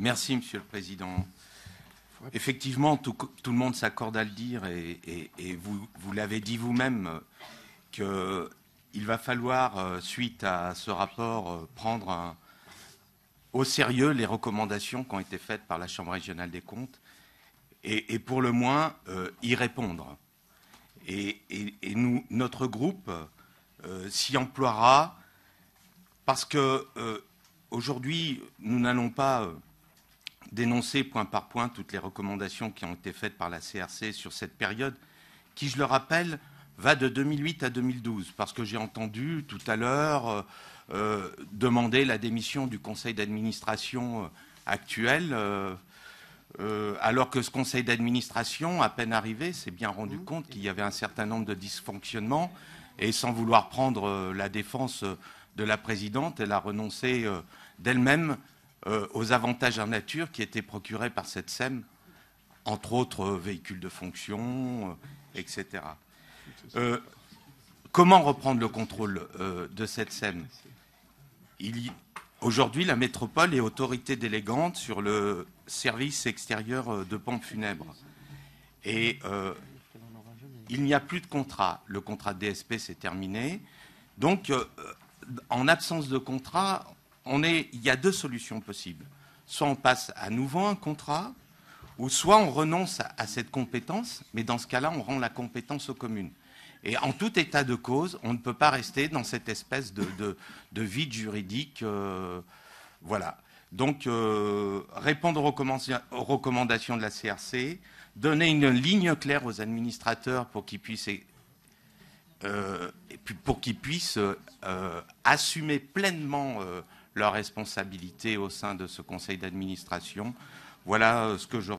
Merci, Monsieur le Président. Effectivement, tout, le monde s'accorde à le dire et, vous, vous l'avez dit vous-même euh, qu'il va falloir, euh, suite à ce rapport, euh, prendre au sérieux les recommandations qui ont été faites par la Chambre régionale des comptes et, pour le moins y répondre. Et, nous, notre groupe s'y emploiera parce que aujourd'hui, nous n'allons pas dénoncer point par point toutes les recommandations qui ont été faites par la CRC sur cette période, qui, je le rappelle, va de 2008 à 2012, parce que j'ai entendu tout à l'heure euh, euh, demander la démission du conseil d'administration euh, actuel, alors que ce conseil d'administration, à peine arrivé, s'est bien rendu mmh. compte qu'il y avait un certain nombre de dysfonctionnements, et sans vouloir prendre la défense de la présidente, elle a renoncé d'elle-même euh, aux avantages en nature qui étaient procurés par cette SEM, entre autres euh, véhicules de fonction, euh, etc. comment reprendre le contrôle de cette SEM Aujourd'hui, la métropole est autorité délégante sur le service extérieur de pompes funèbres. Et il n'y a plus de contrat. Le contrat de DSP s'est terminé. Donc, en absence de contrat, est, il y a deux solutions possibles. Soit on passe à nouveau un contrat, ou soit on renonce à, cette compétence, mais dans ce cas-là, on rend la compétence aux communes. Et en tout état de cause, on ne peut pas rester dans cette espèce de, vide juridique. Euh, voilà. Donc, euh, répondre aux recommandations de la CRC, donner une ligne claire aux administrateurs pour qu'ils puissent euh, assumer pleinement leurs responsabilités au sein de ce conseil d'administration. Voilà euh, ce que je